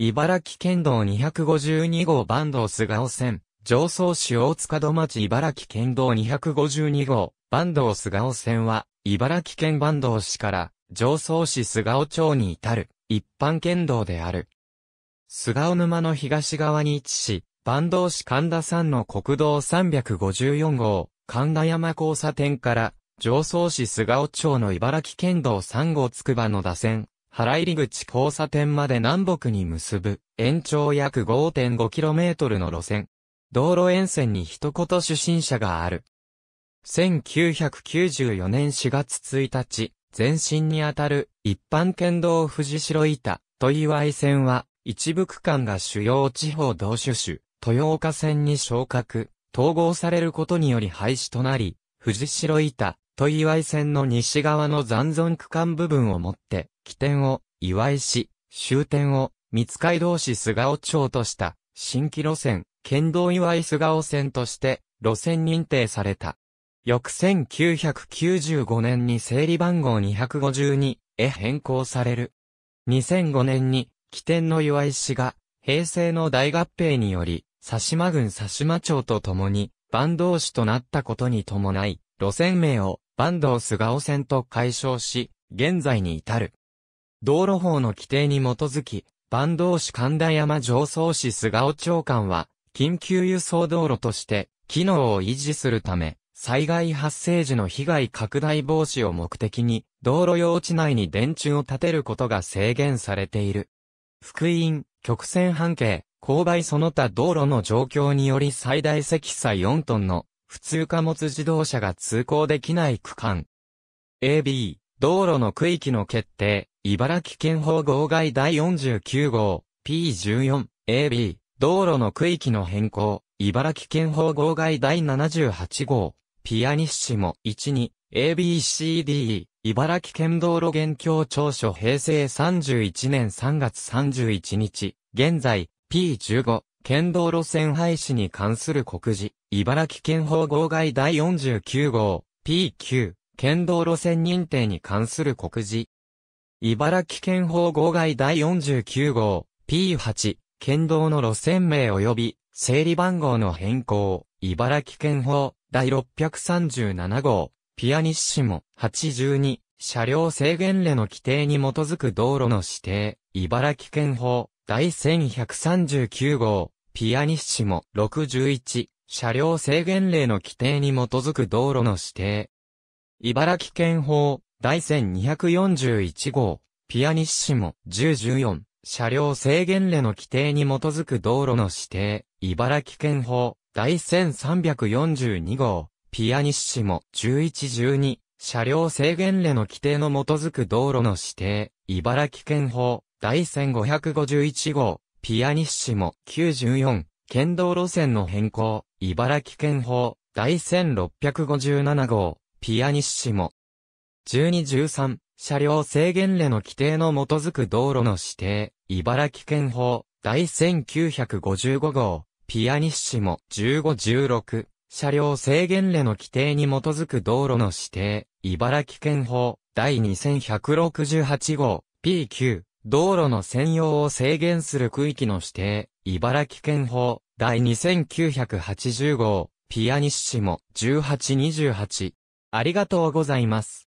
茨城県道252号坂東菅尾線、上総市大塚戸町茨城県道252号、坂東菅尾線は、茨城県坂東市から上総市菅尾町に至る、一般県道である。菅尾沼の東側に位置し、坂東市神田山の国道354号、神田山交差点から、上総市菅尾町の茨城県道3号つくばの打線、原入口交差点まで南北に結ぶ、延長約 5.5km の路線。道路沿線に一言出身者がある。1994年4月1日、前身にあたる一般県道藤代板、と岩井線は、一部区間が主要地方同種種、豊岡線に昇格、統合されることにより廃止となり、藤代板、と岩井線の西側の残存区間部分をもって、起点を岩井市、終点を三街道市菅尾町とした新規路線、県道岩井菅尾線として路線認定された。翌1995年に整理番号252へ変更される。2005年に起点の岩井市が平成の大合併により、佐島郡佐島町と共に、坂東市となったことに伴い、路線名を坂東菅尾線と解消し、現在に至る。道路法の規定に基づき、坂東市神田山上層市菅尾長官は、緊急輸送道路として、機能を維持するため、災害発生時の被害拡大防止を目的に、道路用地内に電柱を建てることが制限されている。福音、曲線半径、勾配その他道路の状況により最大積載4トンの普通貨物自動車が通行できない区間。AB、道路の区域の決定、茨城県法号外第49号、P14、AB、道路の区域の変更、茨城県法号外第78号、ピアニッシモ12、ABCD、茨城県道路現況調書平成31年3月31日、現在、P15、県道路線廃止に関する告示、茨城県法号外第49号、P9、県道路線認定に関する告示。茨城県法号外第49号、P8、県道の路線名及び、整理番号の変更、茨城県法、第637号、ピアニッシモ、82、車両制限例の規定に基づく道路の指定、茨城県法、第1139号、ピアニッシモ、61、車両制限令の規定に基づく道路の指定。茨城県法、第1241号、ピアニッシモ、1014、車両制限令の規定に基づく道路の指定、茨城県法、第1342号、ピアニッシモ、1112、車両制限令の規定の基づく道路の指定、茨城県法、第1551号、ピアニッシモ、94、県道路線の変更、茨城県法、第1657号、ピアニッシモ。1213、車両制限令の規定の基づく道路の指定、茨城県法、第1955号、ピアニッシモ。1516、車両制限令の規定に基づく道路の指定、茨城県法、第2168号、P9、道路の専用を制限する区域の指定、茨城県法、第2980号、ピアニッシモ、1828。ありがとうございます。